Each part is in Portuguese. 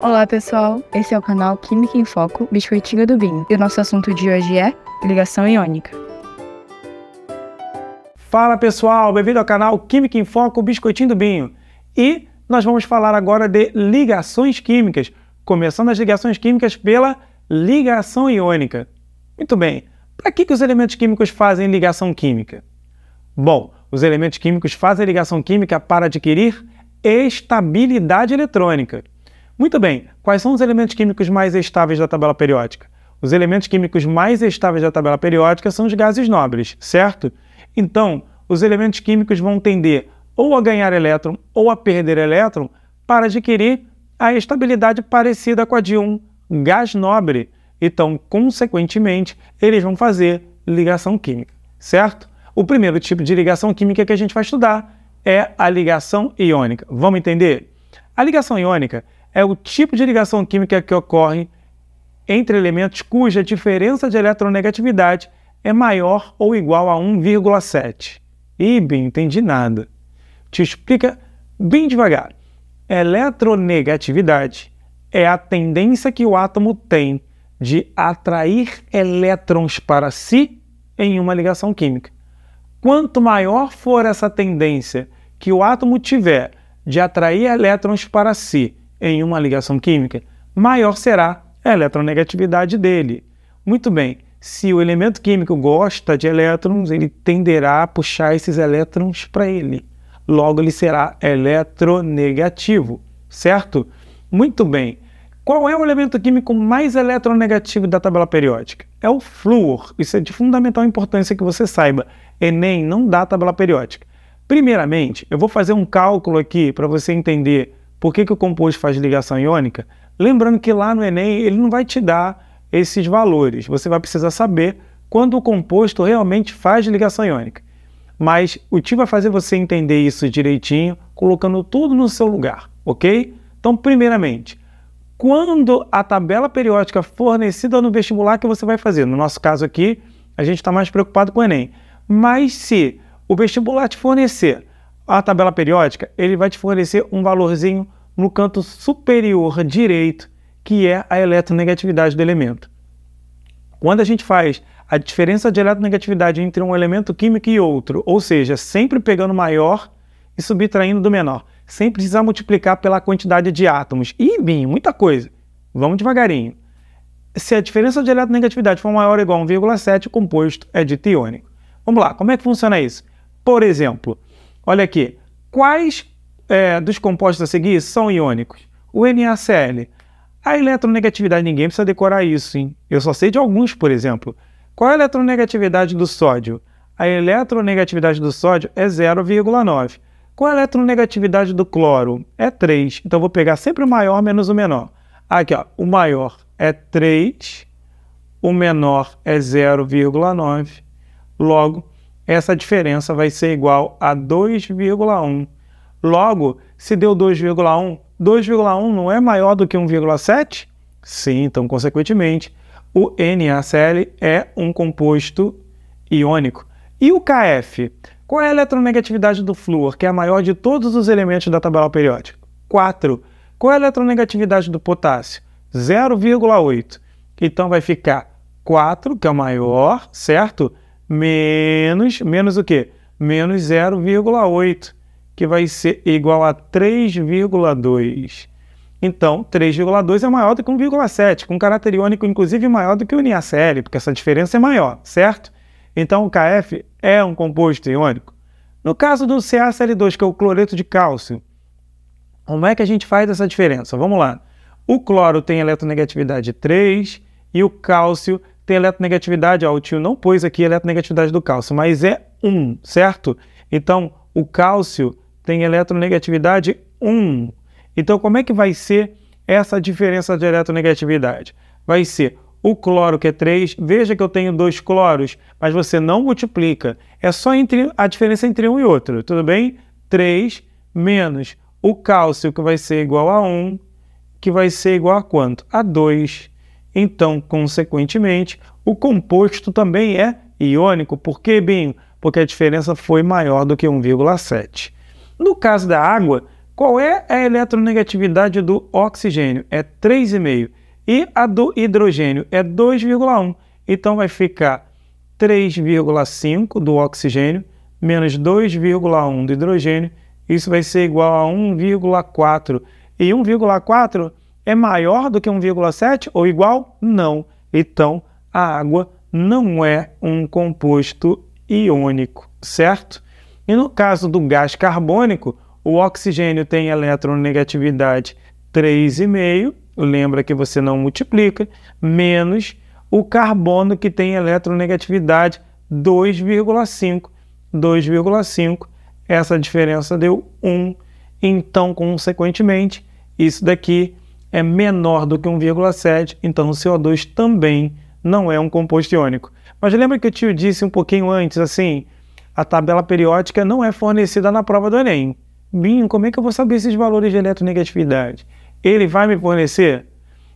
Olá pessoal, esse é o canal Química em Foco Biscoitinho do Binho e o nosso assunto de hoje é ligação iônica. Fala pessoal, bem-vindo ao canal Química em Foco Biscoitinho do Binho e nós vamos falar agora de ligações químicas, começando as ligações químicas pela ligação iônica. Muito bem, para que, que os elementos químicos fazem ligação química? Bom, os elementos químicos fazem ligação química para adquirir estabilidade eletrônica. Muito bem, quais são os elementos químicos mais estáveis da tabela periódica? Os elementos químicos mais estáveis da tabela periódica são os gases nobres, certo? Então, os elementos químicos vão tender ou a ganhar elétron ou a perder elétron para adquirir a estabilidade parecida com a de um gás nobre. Então, consequentemente, eles vão fazer ligação química, certo? O primeiro tipo de ligação química que a gente vai estudar é a ligação iônica. Vamos entender? A ligação iônica é o tipo de ligação química que ocorre entre elementos cuja diferença de eletronegatividade é maior ou igual a 1,7. Ih, bem, entendi nada. Te explica bem devagar. Eletronegatividade é a tendência que o átomo tem de atrair elétrons para si em uma ligação química. Quanto maior for essa tendência que o átomo tiver de atrair elétrons para si em uma ligação química, maior será a eletronegatividade dele. Muito bem, se o elemento químico gosta de elétrons, ele tenderá a puxar esses elétrons para ele. Logo, ele será eletronegativo, certo? Muito bem. Qual é o elemento químico mais eletronegativo da tabela periódica? É o flúor. Isso é de fundamental importância que você saiba. Enem não dá tabela periódica. Primeiramente, eu vou fazer um cálculo aqui para você entender por que, que o composto faz ligação iônica? Lembrando que lá no Enem ele não vai te dar esses valores. Você vai precisar saber quando o composto realmente faz ligação iônica. Mas o TI vai fazer você entender isso direitinho, colocando tudo no seu lugar, ok? Então, primeiramente, quando a tabela periódica fornecida no vestibular que você vai fazer, no nosso caso aqui, a gente está mais preocupado com o Enem. Mas se o vestibular te fornecer a tabela periódica, ele vai te fornecer um valorzinho no canto superior direito, que é a eletronegatividade do elemento. Quando a gente faz a diferença de eletronegatividade entre um elemento químico e outro, ou seja, sempre pegando maior e subtraindo do menor, sem precisar multiplicar pela quantidade de átomos. E bem, muita coisa. Vamos devagarinho. Se a diferença de eletronegatividade for maior ou igual a 1,7, o composto é dito iônico. Vamos lá, como é que funciona isso? Por exemplo, Olha aqui, quais é, dos compostos a seguir são iônicos? O NaCl. A eletronegatividade, ninguém precisa decorar isso, hein? Eu só sei de alguns, por exemplo. Qual é a eletronegatividade do sódio? A eletronegatividade do sódio é 0,9. Qual é a eletronegatividade do cloro? É 3. Então, vou pegar sempre o maior menos o menor. Aqui, ó, o maior é 3, o menor é 0,9. Logo, essa diferença vai ser igual a 2,1. Logo, se deu 2,1, 2,1 não é maior do que 1,7? Sim, então, consequentemente, o NaCl é um composto iônico. E o KF? Qual é a eletronegatividade do flúor, que é a maior de todos os elementos da tabela periódica? 4. Qual é a eletronegatividade do potássio? 0,8. Então vai ficar 4, que é o maior, certo? menos, menos o quê? Menos 0,8, que vai ser igual a 3,2. Então, 3,2 é maior do que 1,7, com caráter iônico, inclusive, maior do que o NaCl, porque essa diferença é maior, certo? Então, o KF é um composto iônico. No caso do CaCl2, que é o cloreto de cálcio, como é que a gente faz essa diferença? Vamos lá. O cloro tem eletronegatividade 3 e o cálcio tem eletronegatividade, ao o tio não pôs aqui a eletronegatividade do cálcio, mas é 1, certo? Então, o cálcio tem eletronegatividade 1. Então, como é que vai ser essa diferença de eletronegatividade? Vai ser o cloro, que é 3, veja que eu tenho dois cloros, mas você não multiplica. É só entre a diferença entre um e outro, tudo bem? 3 menos o cálcio, que vai ser igual a 1, que vai ser igual a quanto? A 2. Então, consequentemente, o composto também é iônico. Por quê, Binho? Porque a diferença foi maior do que 1,7. No caso da água, qual é a eletronegatividade do oxigênio? É 3,5. E a do hidrogênio é 2,1. Então vai ficar 3,5 do oxigênio menos 2,1 do hidrogênio. Isso vai ser igual a 1,4. E 1,4 é maior do que 1,7 ou igual? Não. Então, a água não é um composto iônico, certo? E no caso do gás carbônico, o oxigênio tem eletronegatividade 3,5, lembra que você não multiplica, menos o carbono que tem eletronegatividade 2,5. 2,5, essa diferença deu 1. Então, consequentemente, isso daqui é menor do que 1,7, então o CO2 também não é um composto iônico. Mas lembra que o tio disse um pouquinho antes assim, a tabela periódica não é fornecida na prova do ENEM. Binho, como é que eu vou saber esses valores de eletronegatividade? Ele vai me fornecer?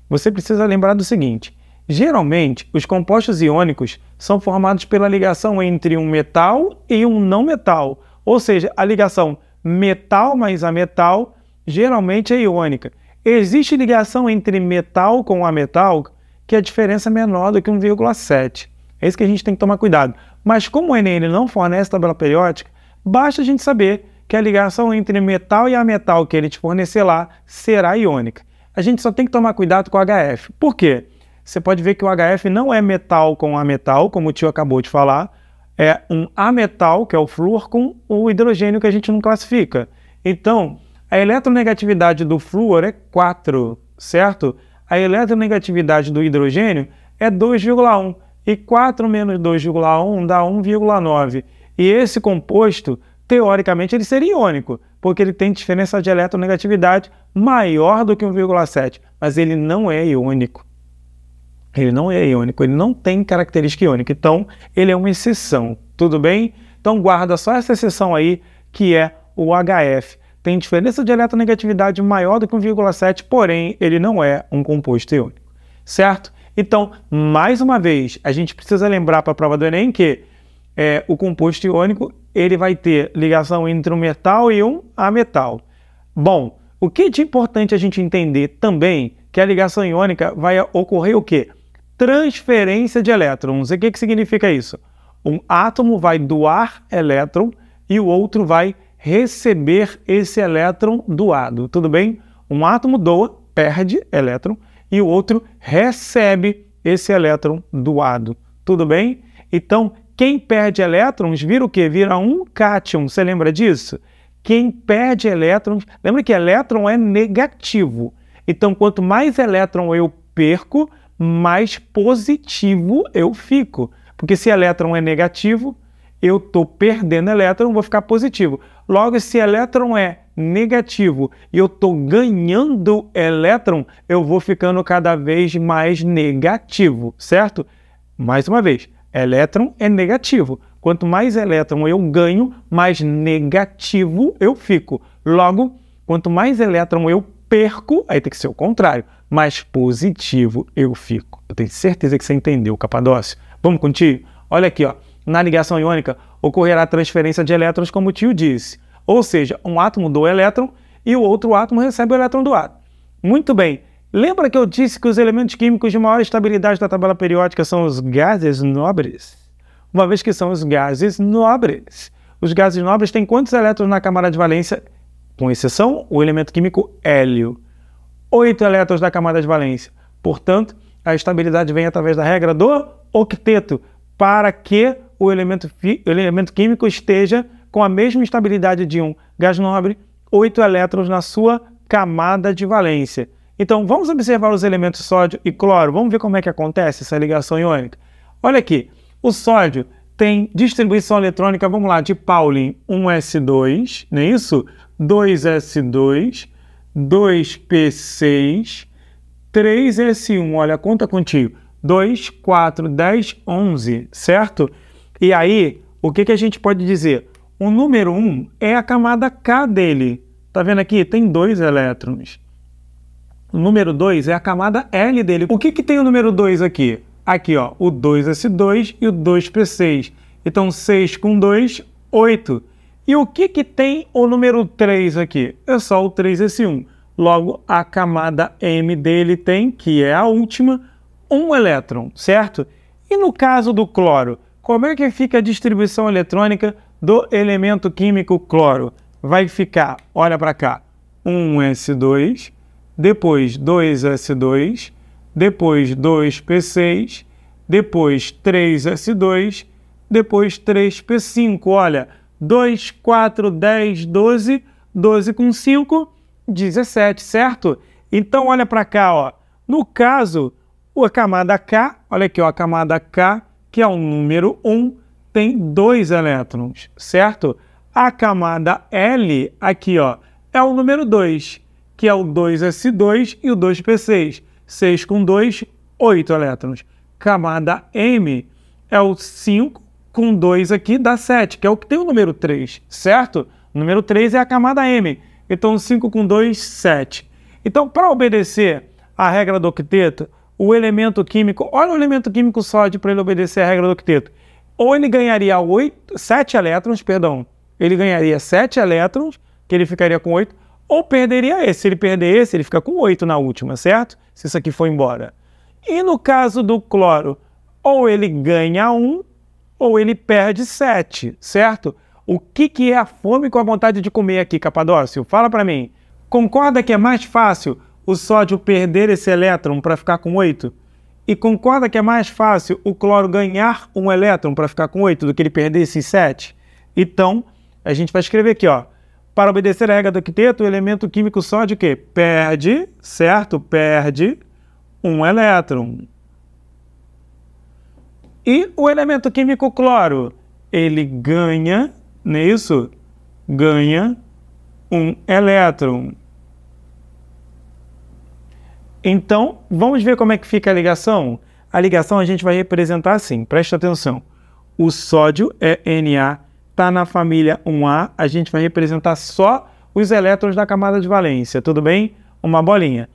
Você precisa lembrar do seguinte: geralmente, os compostos iônicos são formados pela ligação entre um metal e um não metal, ou seja, a ligação metal mais a metal geralmente é iônica. Existe ligação entre metal com ametal que a é diferença é menor do que 1,7. É isso que a gente tem que tomar cuidado. Mas como o ENN não fornece tabela periódica, basta a gente saber que a ligação entre metal e ametal que ele te fornecer lá será iônica. A gente só tem que tomar cuidado com o HF. Por quê? Você pode ver que o HF não é metal com ametal, como o tio acabou de falar, é um ametal, que é o flúor, com o hidrogênio que a gente não classifica. Então, a eletronegatividade do flúor é 4, certo? A eletronegatividade do hidrogênio é 2,1 e 4 menos 2,1 dá 1,9. E esse composto, teoricamente, ele seria iônico, porque ele tem diferença de eletronegatividade maior do que 1,7, mas ele não é iônico. Ele não é iônico, ele não tem característica iônica, então ele é uma exceção, tudo bem? Então guarda só essa exceção aí, que é o HF tem diferença de eletronegatividade maior do que 1,7, porém ele não é um composto iônico, certo? Então, mais uma vez, a gente precisa lembrar para a prova do Enem que é, o composto iônico ele vai ter ligação entre um metal e um ametal. Bom, o que é de importante a gente entender também que a ligação iônica vai ocorrer o quê? Transferência de elétrons. E o que, que significa isso? Um átomo vai doar elétron e o outro vai receber esse elétron doado, tudo bem? Um átomo doa, perde elétron, e o outro recebe esse elétron doado, tudo bem? Então, quem perde elétrons vira o quê? Vira um cátion, você lembra disso? Quem perde elétrons, lembra que elétron é negativo. Então, quanto mais elétron eu perco, mais positivo eu fico. Porque se elétron é negativo, eu estou perdendo elétron, vou ficar positivo. Logo, se elétron é negativo e eu estou ganhando elétron, eu vou ficando cada vez mais negativo, certo? Mais uma vez, elétron é negativo. Quanto mais elétron eu ganho, mais negativo eu fico. Logo, quanto mais elétron eu perco, aí tem que ser o contrário, mais positivo eu fico. Eu tenho certeza que você entendeu, Capadócio. Vamos contigo? Olha aqui, ó na ligação iônica ocorrerá a transferência de elétrons, como o tio disse. Ou seja, um átomo doa elétron e o outro átomo recebe o elétron do átomo. Muito bem, lembra que eu disse que os elementos químicos de maior estabilidade da tabela periódica são os gases nobres? Uma vez que são os gases nobres. Os gases nobres têm quantos elétrons na camada de valência? Com exceção, o elemento químico hélio. Oito elétrons da camada de valência. Portanto, a estabilidade vem através da regra do octeto, para que o elemento, o elemento químico esteja com a mesma estabilidade de um gás nobre, 8 elétrons na sua camada de valência. Então, vamos observar os elementos sódio e cloro. Vamos ver como é que acontece essa ligação iônica. Olha aqui, o sódio tem distribuição eletrônica, vamos lá, de Pauling 1s2, não é isso? 2s2, 2p6, 3s1, olha, conta contigo. 2, 4, 10, 11, certo? E aí, o que, que a gente pode dizer? O número 1 é a camada K dele. Está vendo aqui? Tem dois elétrons. O número 2 é a camada L dele. O que, que tem o número 2 aqui? Aqui, ó, o 2S2 e o 2P6. Então, 6 com 2, 8. E o que, que tem o número 3 aqui? É só o 3S1. Logo, a camada M dele tem, que é a última, um elétron, certo? E no caso do cloro, como é que fica a distribuição eletrônica do elemento químico cloro? Vai ficar, olha para cá, 1S2, depois 2S2, depois 2P6, depois 3S2, depois 3P5. Olha, 2, 4, 10, 12, 12 com 5, 17, certo? Então, olha para cá, ó. No caso, a camada K, olha aqui, ó, a camada K que é o número 1, tem dois elétrons, certo? A camada L aqui ó, é o número 2, que é o 2s2 e o 2p6. 6 com 2, 8 elétrons. Camada M é o 5 com 2 aqui dá 7, que é o que tem o número 3, certo? O número 3 é a camada M. Então 5 com 2, 7. Então, para obedecer a regra do octeto, o elemento químico, olha o elemento químico sódio para ele obedecer à regra do octeto. Ou ele ganharia 8, 7 elétrons, perdão, ele ganharia 7 elétrons, que ele ficaria com 8, ou perderia esse. Se ele perder esse, ele fica com 8 na última, certo? Se isso aqui for embora. E no caso do cloro, ou ele ganha 1, ou ele perde 7, certo? O que, que é a fome com a vontade de comer aqui, Capadócio? Fala para mim. Concorda que é mais fácil o sódio perder esse elétron para ficar com 8? E concorda que é mais fácil o cloro ganhar um elétron para ficar com 8 do que ele perder esses 7? Então, a gente vai escrever aqui, ó. Para obedecer a regra do octeto, o elemento químico sódio que perde, certo? Perde um elétron. E o elemento químico cloro, ele ganha, não é isso? Ganha um elétron. Então, vamos ver como é que fica a ligação? A ligação a gente vai representar assim, presta atenção. O sódio é Na, está na família 1A, a gente vai representar só os elétrons da camada de valência, tudo bem? Uma bolinha.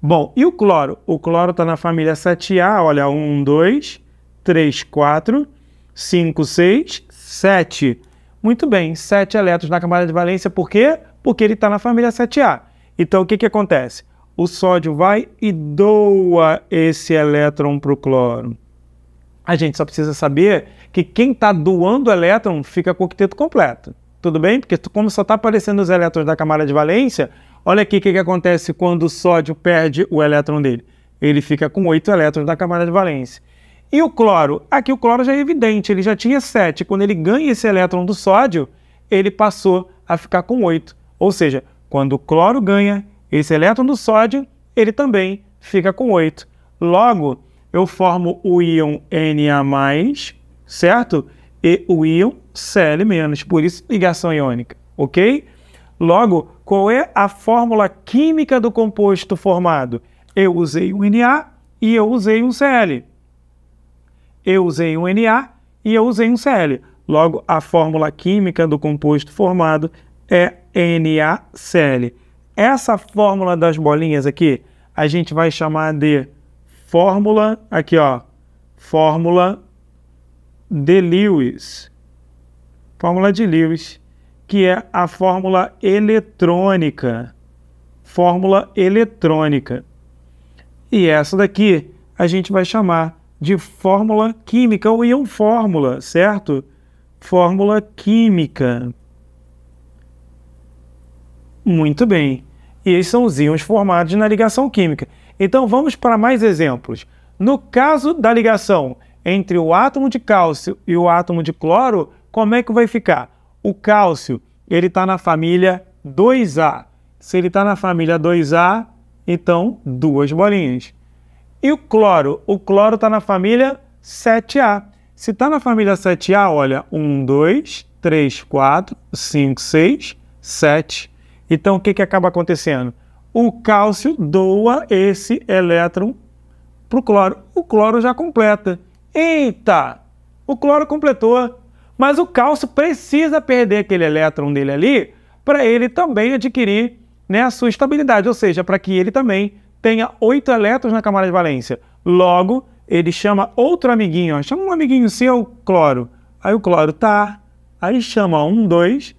Bom, e o cloro? O cloro está na família 7A, olha, 1, 2, 3, 4, 5, 6, 7. Muito bem, 7 elétrons na camada de valência, por quê? Porque ele está na família 7A. Então, o que, que acontece? o sódio vai e doa esse elétron para o cloro. A gente só precisa saber que quem está doando o elétron fica com o octeto completo. Tudo bem? Porque como só está aparecendo os elétrons da camada de valência, olha aqui o que, que acontece quando o sódio perde o elétron dele. Ele fica com oito elétrons da camada de valência. E o cloro? Aqui o cloro já é evidente, ele já tinha sete. Quando ele ganha esse elétron do sódio, ele passou a ficar com oito. Ou seja, quando o cloro ganha, esse elétron do sódio, ele também fica com 8. Logo, eu formo o íon Na+, certo? E o íon Cl-, por isso ligação iônica, ok? Logo, qual é a fórmula química do composto formado? Eu usei um Na e eu usei um Cl. Eu usei um Na e eu usei um Cl. Logo, a fórmula química do composto formado é NaCl. Essa fórmula das bolinhas aqui, a gente vai chamar de fórmula, aqui ó, fórmula de Lewis. Fórmula de Lewis, que é a fórmula eletrônica. Fórmula eletrônica. E essa daqui a gente vai chamar de fórmula química ou íon fórmula, certo? Fórmula química. Muito bem e esses são os íons formados na ligação química. Então vamos para mais exemplos. No caso da ligação entre o átomo de cálcio e o átomo de cloro, como é que vai ficar? O cálcio ele está na família 2A. Se ele está na família 2A, então duas bolinhas. E o cloro? O cloro está na família 7A. Se está na família 7A, olha, 1, 2, 3, 4, 5, 6, 7. Então, o que, que acaba acontecendo? O cálcio doa esse elétron para o cloro. O cloro já completa. Eita! O cloro completou. Mas o cálcio precisa perder aquele elétron dele ali para ele também adquirir né, a sua estabilidade, ou seja, para que ele também tenha oito elétrons na camada de valência. Logo, ele chama outro amiguinho, ó, chama um amiguinho seu, cloro. Aí o cloro tá, aí chama um, dois,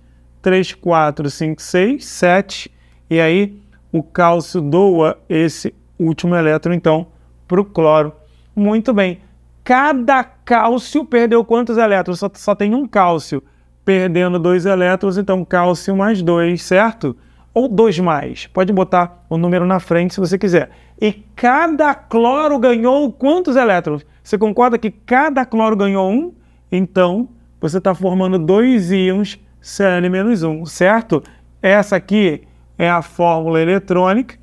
3, 4, 5, 6, 7. E aí o cálcio doa esse último elétron, então, para o cloro. Muito bem. Cada cálcio perdeu quantos elétrons? Só, só tem um cálcio perdendo dois elétrons, então cálcio mais dois, certo? Ou dois mais. Pode botar o número na frente se você quiser. E cada cloro ganhou quantos elétrons? Você concorda que cada cloro ganhou um? Então, você está formando dois íons CN-1, certo? Essa aqui é a fórmula eletrônica,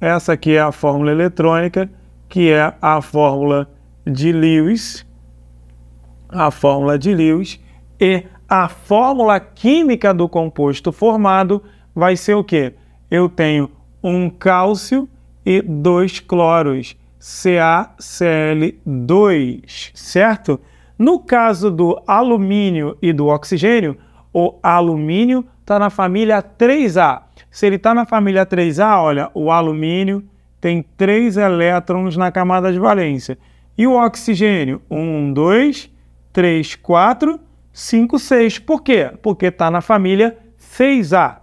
essa aqui é a fórmula eletrônica, que é a fórmula de Lewis, a fórmula de Lewis, e a fórmula química do composto formado vai ser o quê? Eu tenho um cálcio e dois cloros, CaCl2, certo? No caso do alumínio e do oxigênio, o alumínio está na família 3A. Se ele está na família 3A, olha, o alumínio tem 3 elétrons na camada de valência. E o oxigênio? 1, 2, 3, 4, 5, 6. Por quê? Porque está na família 6A.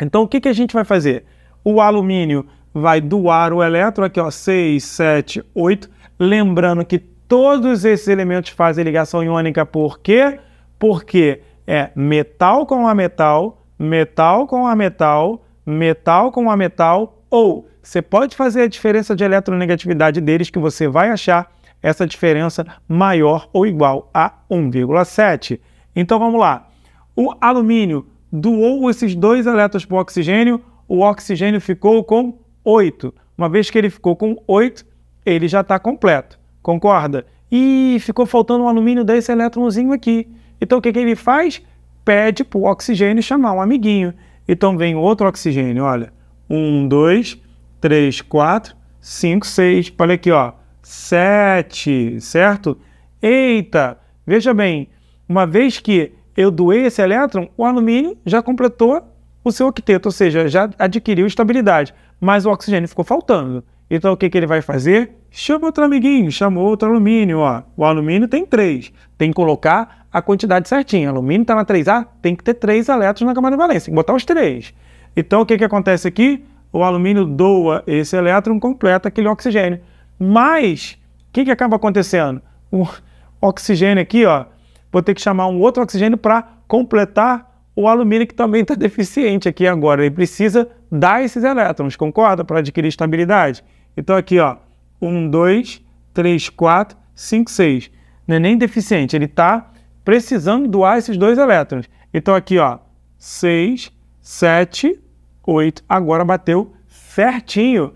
Então, o que, que a gente vai fazer? O alumínio vai doar o elétron, aqui ó, 6, 7, 8. Lembrando que todos esses elementos fazem ligação iônica por quê? Porque é metal com a metal, metal com a metal, metal com a metal, ou você pode fazer a diferença de eletronegatividade deles que você vai achar essa diferença maior ou igual a 1,7. Então vamos lá. O alumínio doou esses dois elétrons para o oxigênio, o oxigênio ficou com 8. Uma vez que ele ficou com 8, ele já está completo, concorda? E ficou faltando um alumínio desse elétronzinho aqui. Então o que, que ele faz? Pede para o oxigênio chamar um amiguinho. Então vem outro oxigênio, olha. Um, dois, três, quatro, cinco, seis. Olha aqui, ó. Sete, certo? Eita! Veja bem, uma vez que eu doei esse elétron, o alumínio já completou o seu octeto, ou seja, já adquiriu estabilidade, mas o oxigênio ficou faltando. Então o que, que ele vai fazer? Chama outro amiguinho, chama outro alumínio. Ó. O alumínio tem três, tem que colocar a quantidade certinha. Alumínio está na 3A, tem que ter três elétrons na camada de valência, tem que botar os três. Então o que, que acontece aqui? O alumínio doa esse elétron, completa aquele oxigênio. Mas o que, que acaba acontecendo? O oxigênio aqui, ó, vou ter que chamar um outro oxigênio para completar o alumínio que também está deficiente aqui agora. Ele precisa dar esses elétrons, concorda? Para adquirir estabilidade. Então aqui, ó, 1, 2, 3, 4, 5, 6. Não é nem deficiente, ele está precisando doar esses dois elétrons. Então aqui, ó, 6, 7, 8, agora bateu certinho.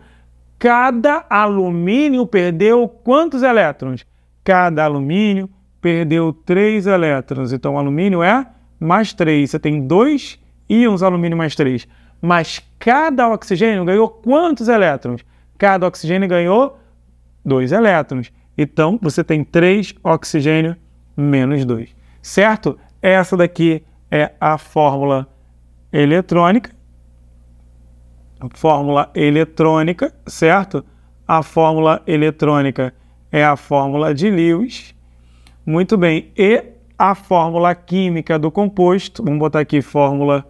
Cada alumínio perdeu quantos elétrons? Cada alumínio perdeu 3 elétrons. Então, o alumínio é mais 3. Você tem 2 íons alumínio mais 3. Mas cada oxigênio ganhou quantos elétrons? Cada oxigênio ganhou 2 elétrons. Então, você tem 3 oxigênio menos 2. Certo? Essa daqui é a fórmula eletrônica. Fórmula eletrônica, certo? A fórmula eletrônica é a fórmula de Lewis. Muito bem. E a fórmula química do composto, vamos botar aqui fórmula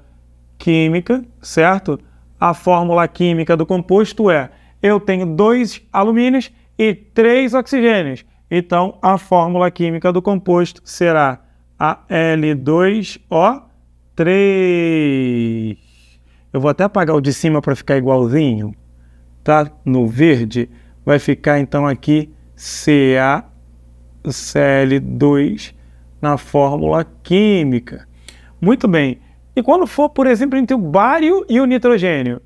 química, certo? A fórmula química do composto é: eu tenho dois alumínios e três oxigênios. Então, a fórmula química do composto será AL2O3. Eu vou até apagar o de cima para ficar igualzinho, tá? No verde, vai ficar então aqui CaCl2 na fórmula química. Muito bem. E quando for, por exemplo, entre o bário e o nitrogênio?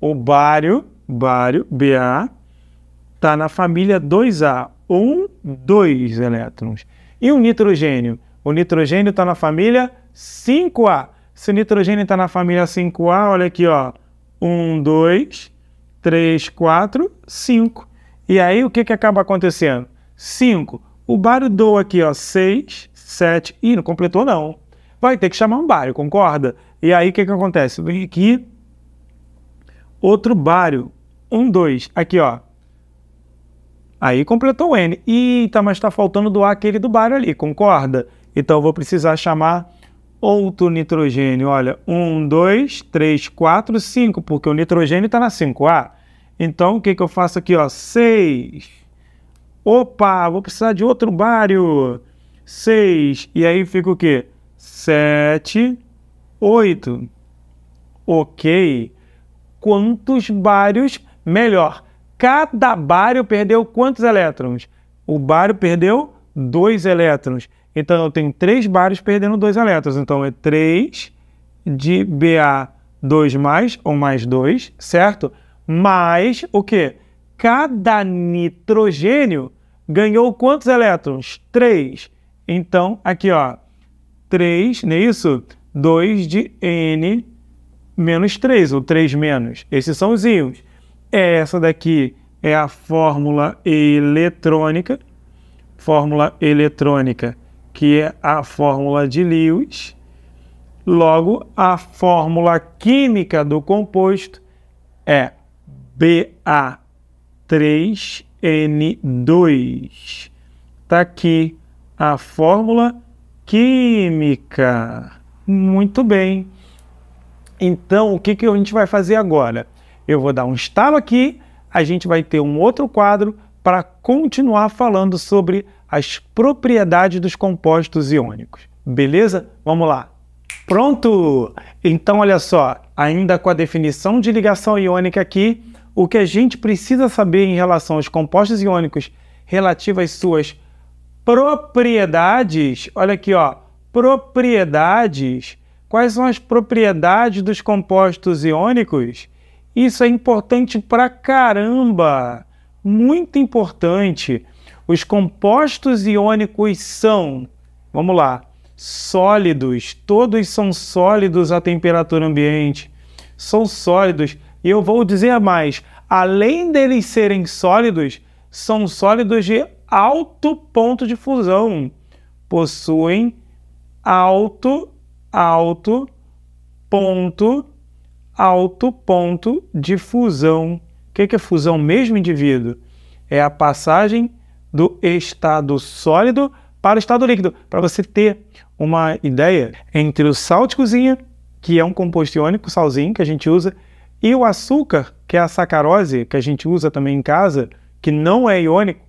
O bário, bário, BA, está na família 2A. 1 dois elétrons. E o nitrogênio? O nitrogênio está na família 5A. Se o nitrogênio está na família 5A, olha aqui, ó. 1, 2, 3, 4, 5. E aí, o que, que acaba acontecendo? 5. O bário doa aqui, ó, 6, 7. Ih, não completou, não. Vai ter que chamar um bário, concorda? E aí, o que, que acontece? Vem aqui, outro bário. 1, 2. Aqui, ó. Aí completou o N. Eita, tá, mas está faltando do A aquele do bar ali, concorda? Então eu vou precisar chamar outro nitrogênio. Olha, 1, 2, 3, 4, 5, porque o nitrogênio está na 5A. Ah, então o que, que eu faço aqui? 6. Opa, vou precisar de outro bário. 6. E aí fica o quê? 7, 8. Ok. Quantos bários melhor? cada bário perdeu quantos elétrons? O bário perdeu dois elétrons. Então eu tenho três bários perdendo dois elétrons. Então é 3 de Ba2 mais ou mais 2, certo? Mais o que? Cada nitrogênio ganhou quantos elétrons? 3. Então, aqui ó, 3, não é isso? 2 de N menos 3, ou 3 menos. Esses são os íons. É essa daqui é a fórmula eletrônica, fórmula eletrônica que é a fórmula de Lewis. Logo, a fórmula química do composto é BA3N2. Está aqui a fórmula química. Muito bem. Então, o que, que a gente vai fazer agora? Eu vou dar um estalo aqui, a gente vai ter um outro quadro para continuar falando sobre as propriedades dos compostos iônicos. Beleza? Vamos lá. Pronto! Então, olha só, ainda com a definição de ligação iônica aqui, o que a gente precisa saber em relação aos compostos iônicos relativo às suas propriedades, olha aqui, ó, propriedades. Quais são as propriedades dos compostos iônicos? Isso é importante pra caramba! Muito importante! Os compostos iônicos são, vamos lá, sólidos, todos são sólidos à temperatura ambiente, são sólidos. E eu vou dizer mais: além deles serem sólidos, são sólidos de alto ponto de fusão, possuem alto, alto ponto alto ponto de fusão. O que é fusão mesmo, indivíduo? É a passagem do estado sólido para o estado líquido, para você ter uma ideia entre o sal de cozinha, que é um composto iônico, salzinho, que a gente usa, e o açúcar, que é a sacarose, que a gente usa também em casa, que não é iônico,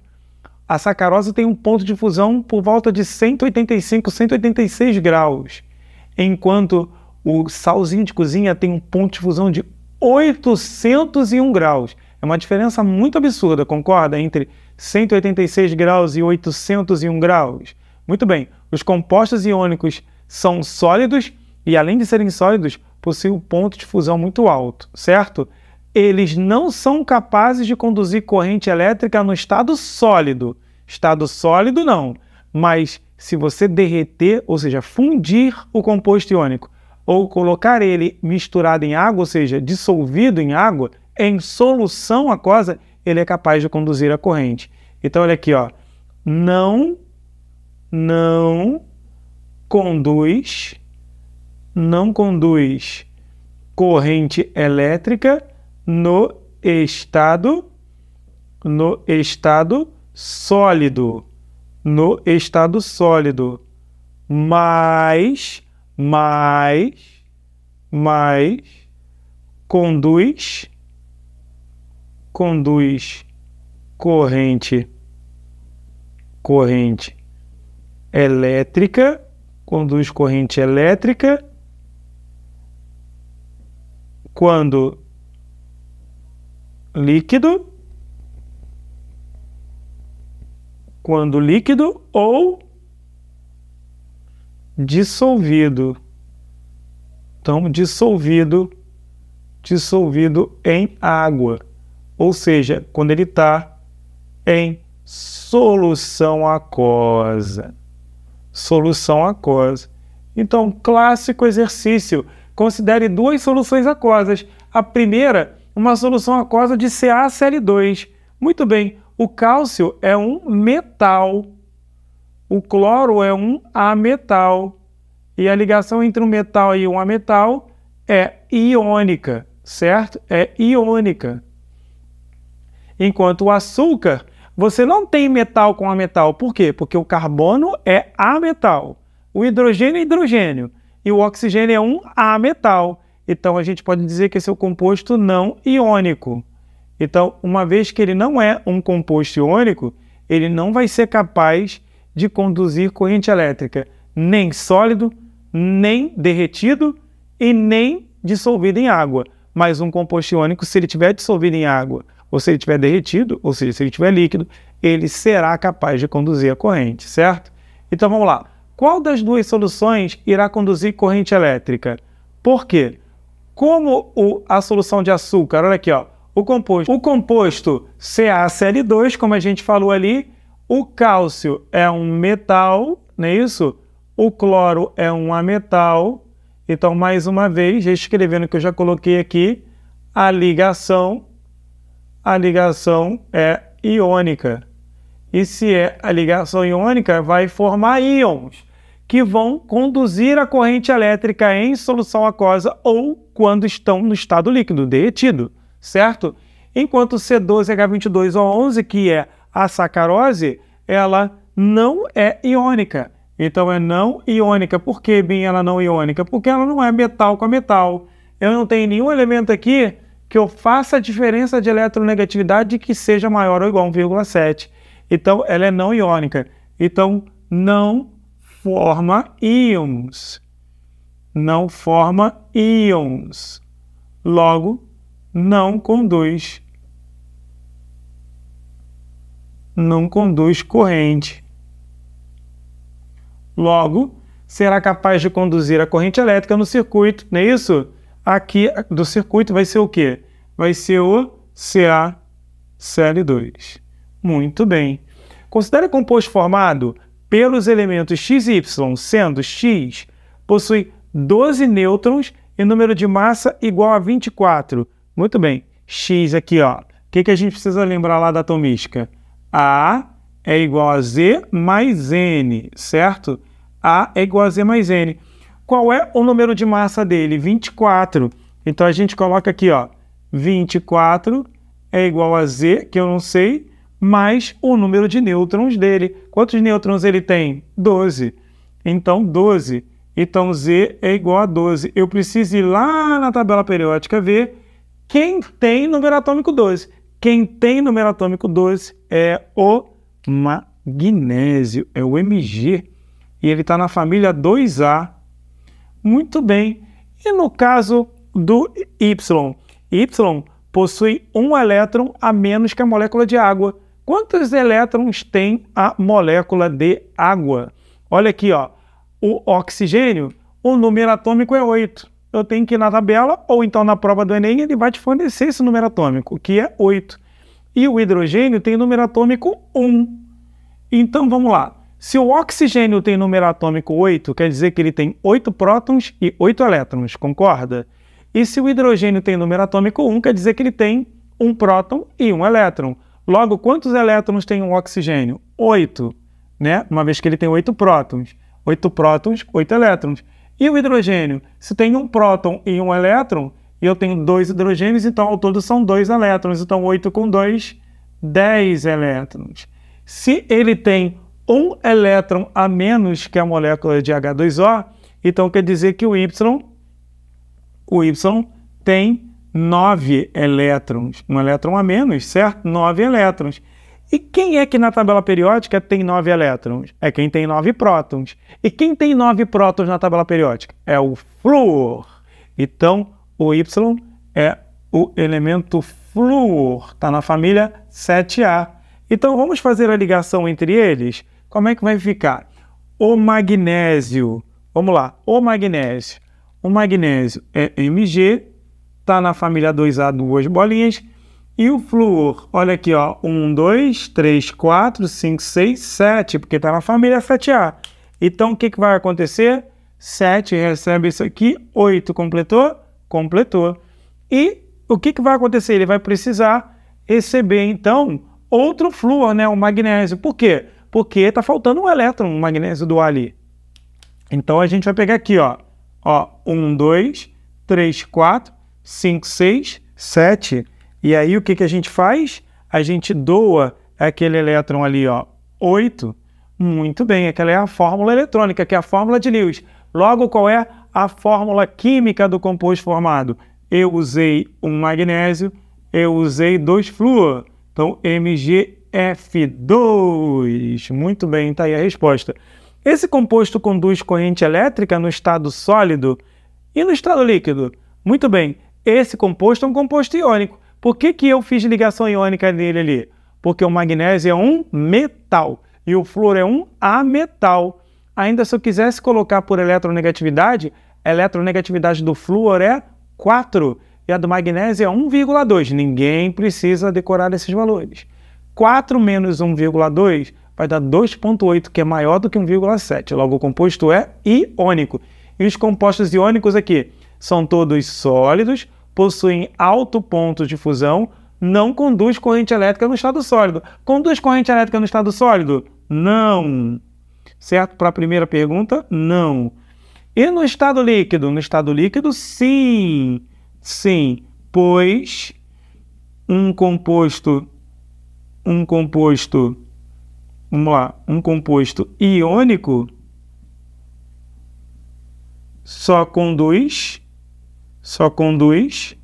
a sacarose tem um ponto de fusão por volta de 185, 186 graus, enquanto o salzinho de cozinha tem um ponto de fusão de 801 graus. É uma diferença muito absurda, concorda? Entre 186 graus e 801 graus. Muito bem, os compostos iônicos são sólidos e, além de serem sólidos, possuem um ponto de fusão muito alto, certo? Eles não são capazes de conduzir corrente elétrica no estado sólido. Estado sólido, não. Mas se você derreter, ou seja, fundir o composto iônico ou colocar ele misturado em água, ou seja, dissolvido em água, em solução aquosa, ele é capaz de conduzir a corrente. Então, olha aqui, ó. Não, não conduz, não conduz corrente elétrica no estado, no estado sólido, no estado sólido, mas mas, mas conduz, conduz corrente, corrente elétrica, conduz corrente elétrica quando líquido, quando líquido ou dissolvido. Então, dissolvido, dissolvido em água. Ou seja, quando ele está em solução aquosa. Solução aquosa. Então, clássico exercício. Considere duas soluções aquosas. A primeira, uma solução aquosa de CaCl2. Muito bem, o cálcio é um metal o cloro é um ametal. E a ligação entre um metal e um ametal é iônica, certo? É iônica. Enquanto o açúcar, você não tem metal com ametal. Por quê? Porque o carbono é ametal. O hidrogênio é hidrogênio. E o oxigênio é um ametal. Então a gente pode dizer que esse é o composto não iônico. Então, uma vez que ele não é um composto iônico, ele não vai ser capaz de conduzir corrente elétrica, nem sólido, nem derretido e nem dissolvido em água. Mas um composto iônico, se ele tiver dissolvido em água, ou se ele tiver derretido, ou seja, se ele tiver líquido, ele será capaz de conduzir a corrente, certo? Então vamos lá. Qual das duas soluções irá conduzir corrente elétrica? Por quê? Como o, a solução de açúcar, olha aqui, ó, o composto, o composto CaCl2, como a gente falou ali, o cálcio é um metal, não é isso? O cloro é um ametal. Então, mais uma vez, escrevendo o que eu já coloquei aqui, a ligação, a ligação é iônica. E se é a ligação iônica, vai formar íons que vão conduzir a corrente elétrica em solução aquosa ou quando estão no estado líquido, derretido, certo? Enquanto C12H22O11, que é a sacarose, ela não é iônica. Então é não iônica. Por que, Bem, ela não é iônica? Porque ela não é metal com metal. Eu não tenho nenhum elemento aqui que eu faça a diferença de eletronegatividade que seja maior ou igual a 1,7. Então ela é não iônica. Então não forma íons. Não forma íons. Logo, não conduz não conduz corrente. Logo, será capaz de conduzir a corrente elétrica no circuito, não é isso? Aqui do circuito vai ser o quê? Vai ser o CaCl2. Muito bem. Considere composto formado pelos elementos X Y, sendo X possui 12 nêutrons e número de massa igual a 24. Muito bem. X aqui, ó. O que, que a gente precisa lembrar lá da atomística? A é igual a Z mais N, certo? A é igual a Z mais N. Qual é o número de massa dele? 24. Então a gente coloca aqui, ó, 24 é igual a Z, que eu não sei, mais o número de nêutrons dele. Quantos nêutrons ele tem? 12. Então, 12. Então, Z é igual a 12. Eu preciso ir lá na tabela periódica ver quem tem número atômico 12. Quem tem número atômico 12 é o magnésio, é o Mg. E ele está na família 2A. Muito bem. E no caso do Y? Y possui um elétron a menos que a molécula de água. Quantos elétrons tem a molécula de água? Olha aqui, ó. o oxigênio, o número atômico é 8 eu tenho que ir na tabela, ou então na prova do Enem, ele vai te fornecer esse número atômico, que é 8. E o hidrogênio tem número atômico 1. Então vamos lá. Se o oxigênio tem número atômico 8, quer dizer que ele tem 8 prótons e 8 elétrons, concorda? E se o hidrogênio tem número atômico 1, quer dizer que ele tem um próton e um elétron. Logo, quantos elétrons tem o um oxigênio? 8, né? Uma vez que ele tem 8 prótons. 8 prótons, 8 elétrons. E o hidrogênio? Se tem um próton e um elétron, e eu tenho dois hidrogênios, então ao todo são dois elétrons. Então 8 com 2, 10 elétrons. Se ele tem um elétron a menos que a molécula de H2O, então quer dizer que o Y, o Y tem 9 elétrons. Um elétron a menos, certo? 9 elétrons. E quem é que na tabela periódica tem nove elétrons? É quem tem nove prótons. E quem tem nove prótons na tabela periódica? É o flúor. Então, o Y é o elemento flúor, está na família 7A. Então, vamos fazer a ligação entre eles? Como é que vai ficar? O magnésio, vamos lá, o magnésio. O magnésio é Mg, está na família 2A, duas bolinhas, e o flúor? Olha aqui, ó. 1, 2, 3, 4, 5, 6, 7, porque está na família 7A. Então, o que, que vai acontecer? 7 recebe isso aqui, 8 completou? Completou. E o que, que vai acontecer? Ele vai precisar receber, então, outro flúor, né? O magnésio. Por quê? Porque está faltando um elétron no magnésio do A ali. Então, a gente vai pegar aqui, ó. Ó, 1, 2, 3, 4, 5, 6, 7 e aí o que, que a gente faz? A gente doa aquele elétron ali, ó, 8. Muito bem, aquela é a fórmula eletrônica, que é a fórmula de Lewis. Logo, qual é a fórmula química do composto formado? Eu usei um magnésio, eu usei dois flúor. Então, MgF2. Muito bem, está aí a resposta. Esse composto conduz corrente elétrica no estado sólido e no estado líquido. Muito bem, esse composto é um composto iônico. Por que, que eu fiz ligação iônica nele ali? Porque o magnésio é um metal e o flúor é um ametal. Ainda se eu quisesse colocar por eletronegatividade, a eletronegatividade do flúor é 4 e a do magnésio é 1,2. Ninguém precisa decorar esses valores. 4 menos 1,2 vai dar 2,8, que é maior do que 1,7. Logo, o composto é iônico. E os compostos iônicos aqui são todos sólidos, possuem alto ponto de fusão não conduz corrente elétrica no estado sólido. Conduz corrente elétrica no estado sólido? Não. Certo? Para a primeira pergunta, não. E no estado líquido? No estado líquido, sim. Sim, pois um composto um composto vamos lá, um composto iônico só conduz só conduz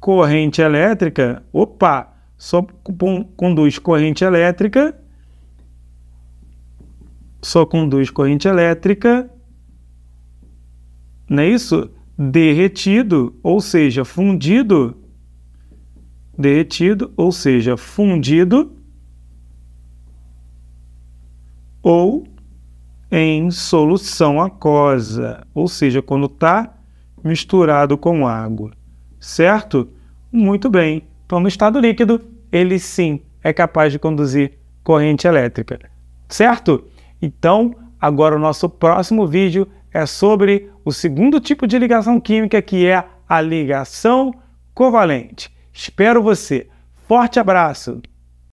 corrente elétrica. Opa! Só conduz corrente elétrica. Só conduz corrente elétrica. Não é isso? Derretido, ou seja, fundido. Derretido, ou seja, fundido. Ou em solução aquosa, ou seja, quando está misturado com água, certo? Muito bem. Então, no estado líquido, ele sim é capaz de conduzir corrente elétrica, certo? Então, agora o nosso próximo vídeo é sobre o segundo tipo de ligação química, que é a ligação covalente. Espero você. Forte abraço!